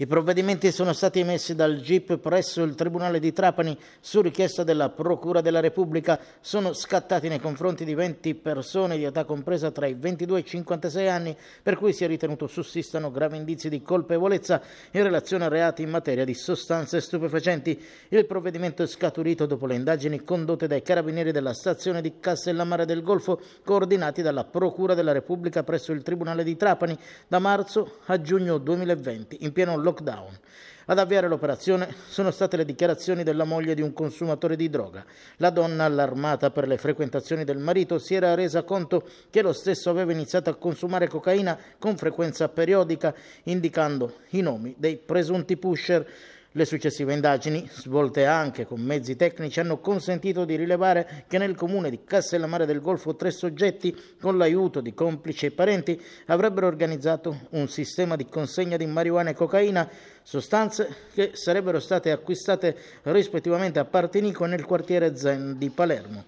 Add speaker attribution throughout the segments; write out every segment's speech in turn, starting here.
Speaker 1: I provvedimenti sono stati emessi dal GIP presso il Tribunale di Trapani su richiesta della Procura della Repubblica. Sono scattati nei confronti di 20 persone di età compresa tra i 22 e i 56 anni, per cui si è ritenuto sussistano gravi indizi di colpevolezza in relazione a reati in materia di sostanze stupefacenti. Il provvedimento è scaturito dopo le indagini condotte dai carabinieri della stazione di Castellammare del Golfo, coordinati dalla Procura della Repubblica presso il Tribunale di Trapani da marzo a giugno 2020, in pieno lockdown. Ad avviare l'operazione sono state le dichiarazioni della moglie di un consumatore di droga. La donna, allarmata per le frequentazioni del marito, si era resa conto che lo stesso aveva iniziato a consumare cocaina con frequenza periodica, indicando i nomi dei presunti pusher. Le successive indagini, svolte anche con mezzi tecnici, hanno consentito di rilevare che nel comune di Castellammare del Golfo tre soggetti, con l'aiuto di complici e parenti, avrebbero organizzato un sistema di consegna di marijuana e cocaina, sostanze che sarebbero state acquistate rispettivamente a Partinico e nel quartiere Zen di Palermo.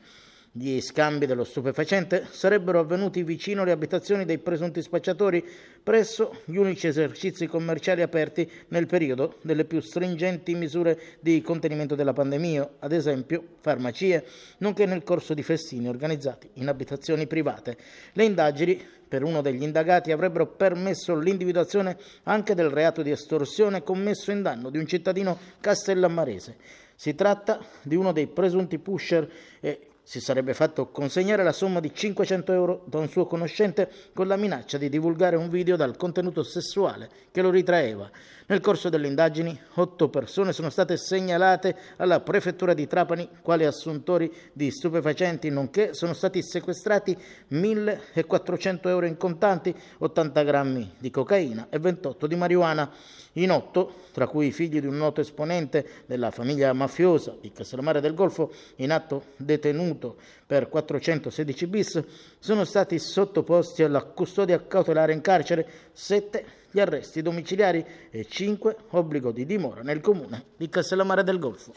Speaker 1: Gli scambi dello stupefacente sarebbero avvenuti vicino alle abitazioni dei presunti spacciatori presso gli unici esercizi commerciali aperti nel periodo delle più stringenti misure di contenimento della pandemia, ad esempio farmacie, nonché nel corso di festini organizzati in abitazioni private. Le indagini per uno degli indagati avrebbero permesso l'individuazione anche del reato di estorsione commesso in danno di un cittadino castellammarese. Si tratta di uno dei presunti pusher e si sarebbe fatto consegnare la somma di 500 euro da un suo conoscente con la minaccia di divulgare un video dal contenuto sessuale che lo ritraeva. Nel corso delle indagini, otto persone sono state segnalate alla prefettura di Trapani quali assuntori di stupefacenti, nonché sono stati sequestrati 1.400 euro in contanti, 80 grammi di cocaina e 28 di marijuana. In otto, tra cui i figli di un noto esponente della famiglia mafiosa di Castellamare del Golfo, in atto detenuto appunto per 416 bis, sono stati sottoposti alla custodia cautelare in carcere 7 gli arresti domiciliari e 5 obbligo di dimora nel comune di Castellammare del Golfo.